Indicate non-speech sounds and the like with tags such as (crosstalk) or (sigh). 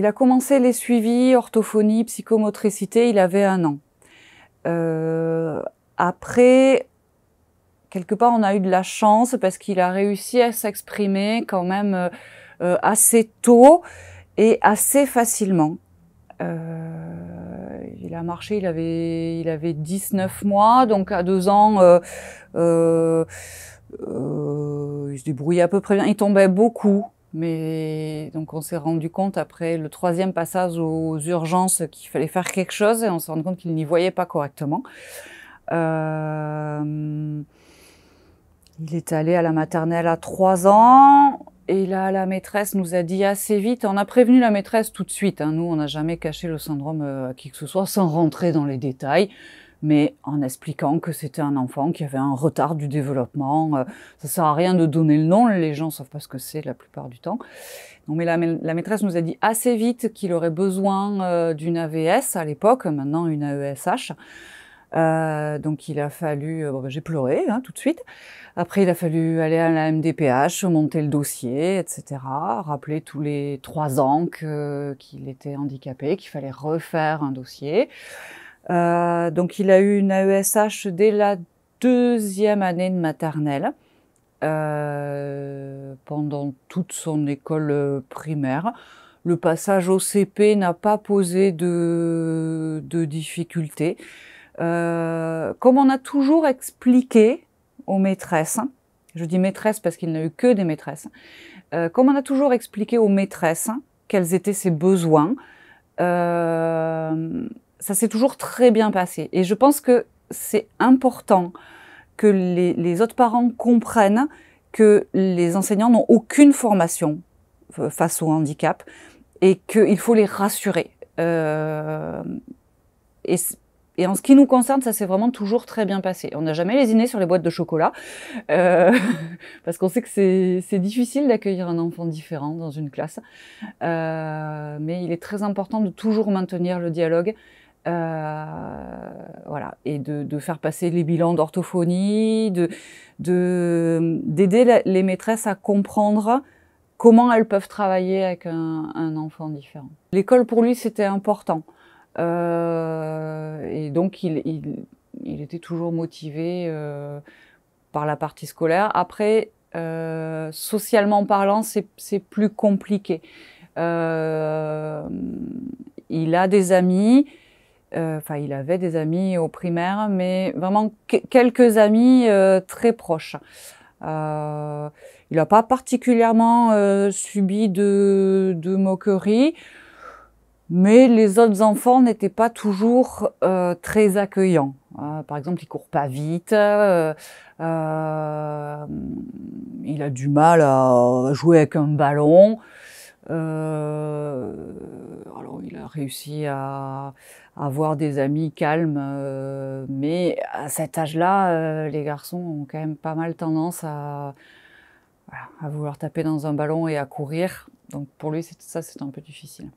Il a commencé les suivis, orthophonie, psychomotricité, il avait un an. Euh, après, quelque part, on a eu de la chance parce qu'il a réussi à s'exprimer quand même euh, euh, assez tôt et assez facilement. Euh, il a marché, il avait, il avait 19 mois, donc à deux ans, il se débrouillait à peu près bien. Il tombait beaucoup, mais donc on s'est rendu compte après le troisième passage aux urgences qu'il fallait faire quelque chose et on s'est rendu compte qu'il n'y voyait pas correctement. Euh, il est allé à la maternelle à trois ans et là la maîtresse nous a dit assez vite, on a prévenu la maîtresse tout de suite, hein. nous on n'a jamais caché le syndrome euh, à qui que ce soit sans rentrer dans les détails mais en expliquant que c'était un enfant qui avait un retard du développement. Euh, ça sert à rien de donner le nom, les gens savent pas ce que c'est la plupart du temps. Donc, mais la, maîtresse nous a dit assez vite qu'il aurait besoin euh, d'une AVS à l'époque, maintenant une AESH. Euh, donc il a fallu, euh, ben, j'ai pleuré hein, tout de suite. Après, il a fallu aller à la MDPH, monter le dossier, etc. Rappeler tous les trois ans qu'il était handicapé, qu'il fallait refaire un dossier. Euh, donc il a eu une AESH dès la deuxième année de maternelle, euh, pendant toute son école euh, primaire. Le passage au CP n'a pas posé de, difficultés. comme on a toujours expliqué aux maîtresses, je dis maîtresses parce qu'il n'a eu que des maîtresses, comme on a toujours expliqué aux maîtresses quels étaient ses besoins, ça s'est toujours très bien passé. Et je pense que c'est important que les, autres parents comprennent que les enseignants n'ont aucune formation euh, face au handicap et qu'il faut les rassurer. Euh, et, en ce qui nous concerne, ça s'est vraiment toujours très bien passé. On n'a jamais lésiné sur les boîtes de chocolat, euh, (laughs) parce qu'on sait que c'est difficile d'accueillir un enfant différent dans une classe. mais il est très important de toujours maintenir le dialogue euh, voilà, et de, de, faire passer les bilans d'orthophonie, d'aider de, d'aider les maîtresses à comprendre comment elles peuvent travailler avec un, un enfant différent. L'école pour lui c'était important euh, et donc il, il, il, était toujours motivé euh, par la partie scolaire. Après, euh, socialement parlant, c'est plus compliqué. Euh, il a des amis, euh, enfin, il avait des amis au primaire, mais vraiment quelques amis euh, très proches. Euh, il n'a pas particulièrement euh, subi de, de moqueries, mais les autres enfants n'étaient pas toujours très accueillants. par exemple, il court pas vite, il a du mal à jouer avec un ballon. Euh, alors il a réussi à, avoir des amis calmes, euh, mais à cet âge-là, euh, les garçons ont quand même pas mal tendance à, à vouloir taper dans un ballon et à courir. Donc pour lui, ça, c'est un peu difficile.